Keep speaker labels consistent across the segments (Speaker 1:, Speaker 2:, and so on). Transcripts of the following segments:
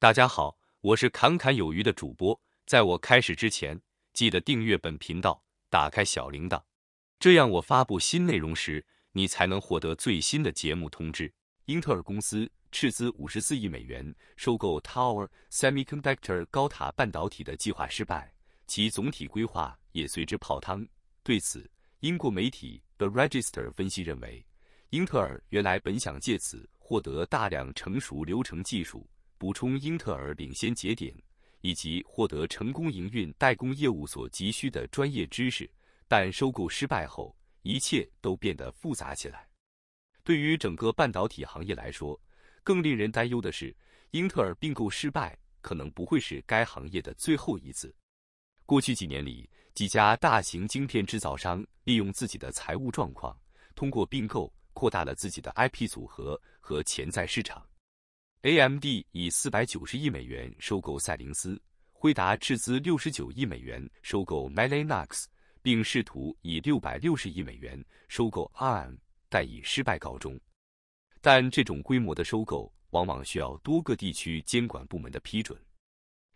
Speaker 1: 大家好，我是侃侃有余的主播。在我开始之前，记得订阅本频道，打开小铃铛，这样我发布新内容时，你才能获得最新的节目通知。英特尔公司斥资五十四亿美元收购 Tower Semiconductor 高塔半导体的计划失败，其总体规划也随之泡汤。对此，英国媒体 The Register 分析认为，英特尔原来本想借此获得大量成熟流程技术。补充英特尔领先节点，以及获得成功营运代工业务所急需的专业知识。但收购失败后，一切都变得复杂起来。对于整个半导体行业来说，更令人担忧的是，英特尔并购失败可能不会是该行业的最后一次。过去几年里，几家大型晶片制造商利用自己的财务状况，通过并购扩大了自己的 IP 组合和潜在市场。AMD 以四百九十亿美元收购赛灵思，辉达斥资六十九亿美元收购 m a l a n o x 并试图以六百六十亿美元收购 ARM，但以失败告终。但这种规模的收购往往需要多个地区监管部门的批准。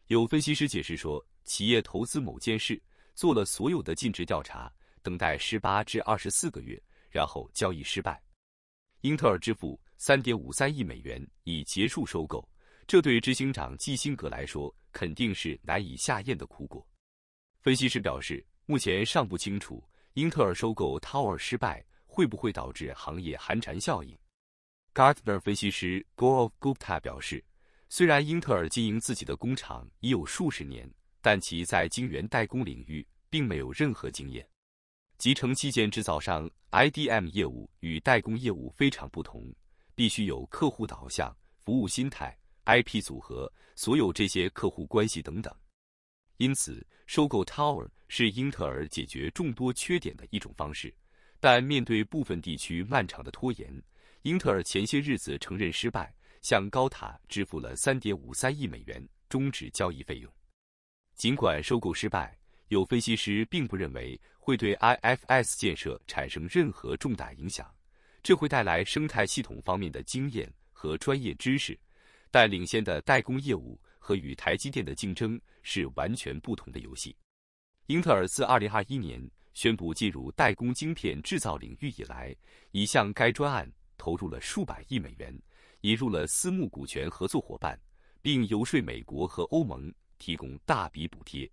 Speaker 1: 有分析师解释说，企业投资某件事，做了所有的尽职调查，等待十八至二十四个月，然后交易失败。英特尔支付。3.53亿美元已结束收购，这对执行长基辛格来说肯定是难以下咽的苦果。分析师表示，目前尚不清楚英特尔收购 Tower 失败会不会导致行业寒蝉效应。Gartner 分析师 g o r a Gupta 表示，虽然英特尔经营自己的工厂已有数十年，但其在晶圆代工领域并没有任何经验。集成器件制造商 IDM 业务与代工业务非常不同。必须有客户导向、服务心态、IP 组合，所有这些客户关系等等。因此，收购 Tower 是英特尔解决众多缺点的一种方式。但面对部分地区漫长的拖延，英特尔前些日子承认失败，向高塔支付了3.53亿美元终止交易费用。尽管收购失败，有分析师并不认为会对 IFS 建设产生任何重大影响。这会带来生态系统方面的经验和专业知识，但领先的代工业务和与台积电的竞争是完全不同的游戏。英特尔自2021年宣布进入代工晶片制造领域以来，已向该专案投入了数百亿美元，引入了私募股权合作伙伴，并游说美国和欧盟提供大笔补贴。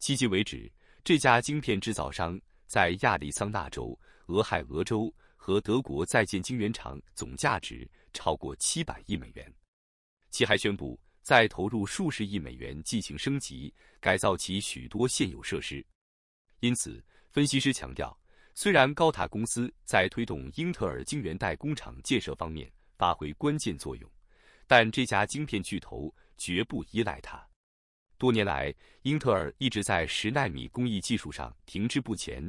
Speaker 1: 迄今为止，这家晶片制造商在亚利桑那州、俄亥俄州。和德国在建晶圆厂总价值超过七百亿美元。其还宣布再投入数十亿美元进行升级改造其许多现有设施。因此，分析师强调，虽然高塔公司在推动英特尔晶圆代工厂建设方面发挥关键作用，但这家晶片巨头绝不依赖它。多年来，英特尔一直在十纳米工艺技术上停滞不前。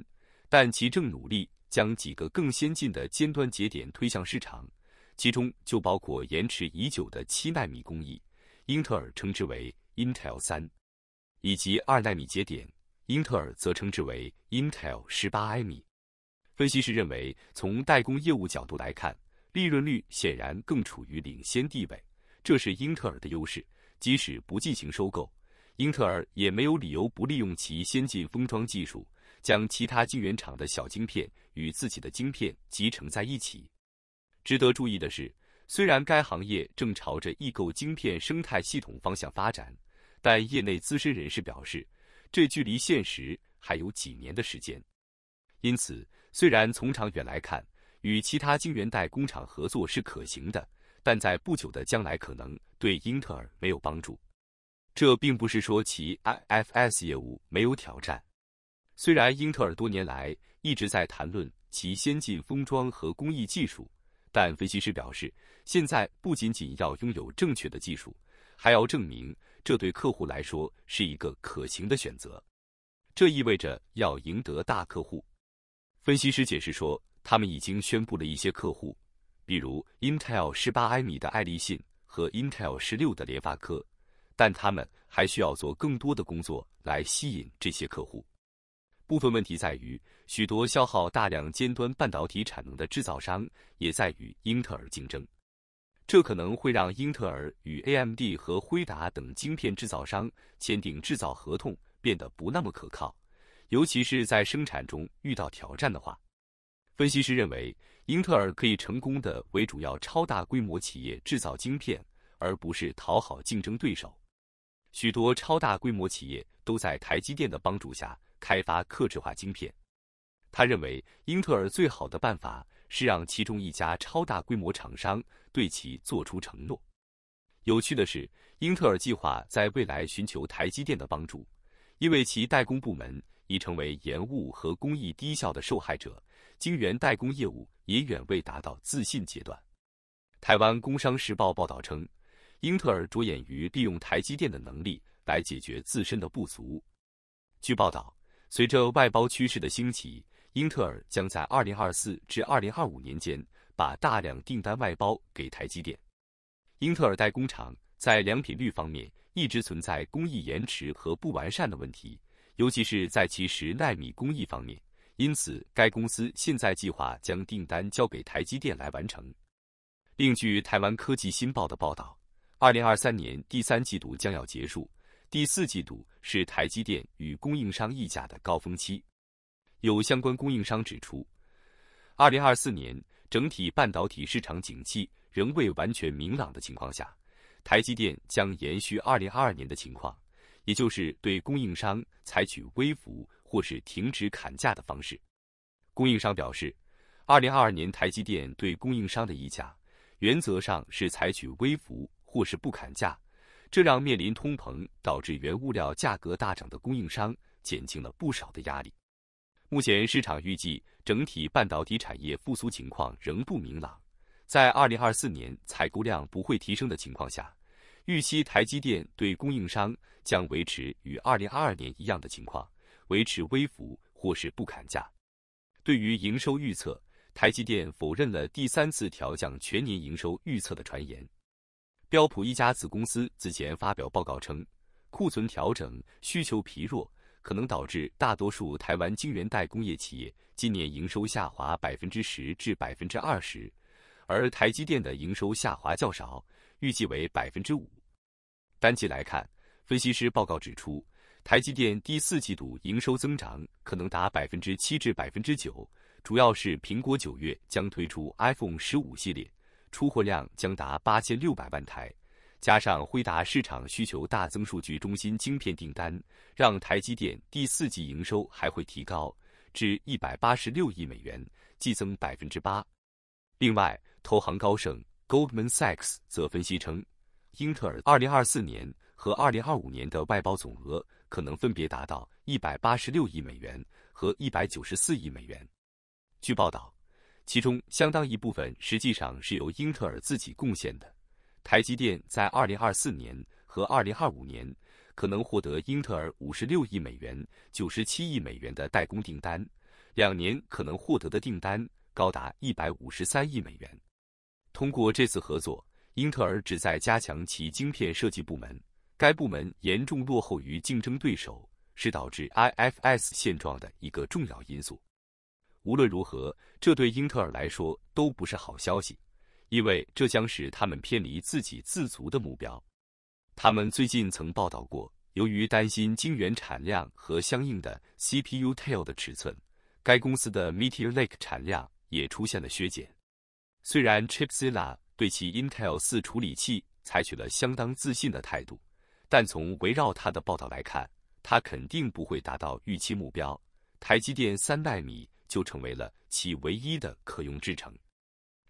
Speaker 1: 但其正努力将几个更先进的尖端节点推向市场，其中就包括延迟已久的七纳米工艺，英特尔称之为 Intel 三，以及二纳米节点，英特尔则称之为 Intel 十八埃米。分析师认为，从代工业务角度来看，利润率显然更处于领先地位，这是英特尔的优势。即使不进行收购，英特尔也没有理由不利用其先进封装技术。将其他晶圆厂的小晶片与自己的晶片集成在一起。值得注意的是，虽然该行业正朝着异构晶片生态系统方向发展，但业内资深人士表示，这距离现实还有几年的时间。因此，虽然从长远来看，与其他晶圆代工厂合作是可行的，但在不久的将来可能对英特尔没有帮助。这并不是说其 IFS 业务没有挑战。虽然英特尔多年来一直在谈论其先进封装和工艺技术，但分析师表示，现在不仅仅要拥有正确的技术，还要证明这对客户来说是一个可行的选择。这意味着要赢得大客户。分析师解释说，他们已经宣布了一些客户，比如 Intel 十八埃米的爱立信和 Intel 十六的联发科，但他们还需要做更多的工作来吸引这些客户。部分问题在于，许多消耗大量尖端半导体产能的制造商也在与英特尔竞争，这可能会让英特尔与 AMD 和辉达等晶片制造商签订制造合同变得不那么可靠，尤其是在生产中遇到挑战的话。分析师认为，英特尔可以成功的为主要超大规模企业制造晶片，而不是讨好竞争对手。许多超大规模企业都在台积电的帮助下。开发刻制化晶片，他认为英特尔最好的办法是让其中一家超大规模厂商对其做出承诺。有趣的是，英特尔计划在未来寻求台积电的帮助，因为其代工部门已成为延误和工艺低效的受害者，晶圆代工业务也远未达到自信阶段。台湾工商时报报道称，英特尔着眼于利用台积电的能力来解决自身的不足。据报道。随着外包趋势的兴起，英特尔将在二零二四至二零二五年间把大量订单外包给台积电。英特尔代工厂在良品率方面一直存在工艺延迟和不完善的问题，尤其是在其十纳米工艺方面。因此，该公司现在计划将订单交给台积电来完成。另据台湾科技新报的报道，二零二三年第三季度将要结束。第四季度是台积电与供应商议价的高峰期，有相关供应商指出，二零二四年整体半导体市场景气仍未完全明朗的情况下，台积电将延续二零二二年的情况，也就是对供应商采取微幅或是停止砍价的方式。供应商表示，二零二二年台积电对供应商的议价原则上是采取微幅或是不砍价。这让面临通膨导致原物料价格大涨的供应商减轻了不少的压力。目前市场预计，整体半导体产业复苏情况仍不明朗。在2024年采购量不会提升的情况下，预期台积电对供应商将维持与2022年一样的情况，维持微幅或是不砍价。对于营收预测，台积电否认了第三次调降全年营收预测的传言。标普一家子公司此前发表报告称，库存调整、需求疲弱可能导致大多数台湾晶圆代工业企业今年营收下滑百分之十至百分之二十，而台积电的营收下滑较少，预计为百分之五。单季来看，分析师报告指出，台积电第四季度营收增长可能达百分之七至百分之九，主要是苹果九月将推出 iPhone 十五系列。出货量将达八千六百万台，加上辉达市场需求大增，数据中心晶片订单让台积电第四季营收还会提高至一百八十六亿美元，激增百分之八。另外，投行高盛 Goldman Sachs 则分析称，英特尔二零二四年和二零二五年的外包总额可能分别达到一百八十六亿美元和一百九十四亿美元。据报道。其中相当一部分实际上是由英特尔自己贡献的。台积电在2024年和2025年可能获得英特尔56亿美元、97亿美元的代工订单，两年可能获得的订单高达153亿美元。通过这次合作，英特尔旨在加强其晶片设计部门，该部门严重落后于竞争对手，是导致 IFS 现状的一个重要因素。无论如何，这对英特尔来说都不是好消息，因为这将使他们偏离自给自足的目标。他们最近曾报道过，由于担心晶圆产量和相应的 CPU Tail 的尺寸，该公司的 Meteor Lake 产量也出现了削减。虽然 Chipzilla 对其 Intel 四处理器采取了相当自信的态度，但从围绕它的报道来看，它肯定不会达到预期目标。台积电三纳米。就成为了其唯一的可用制城。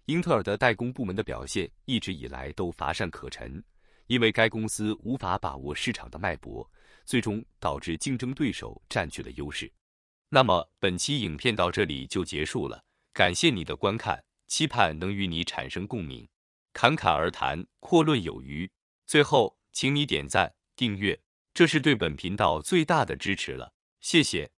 Speaker 1: 英特尔的代工部门的表现一直以来都乏善可陈，因为该公司无法把握市场的脉搏，最终导致竞争对手占据了优势。那么本期影片到这里就结束了，感谢你的观看，期盼能与你产生共鸣。侃侃而谈，阔论有余。最后，请你点赞、订阅，这是对本频道最大的支持了。谢谢。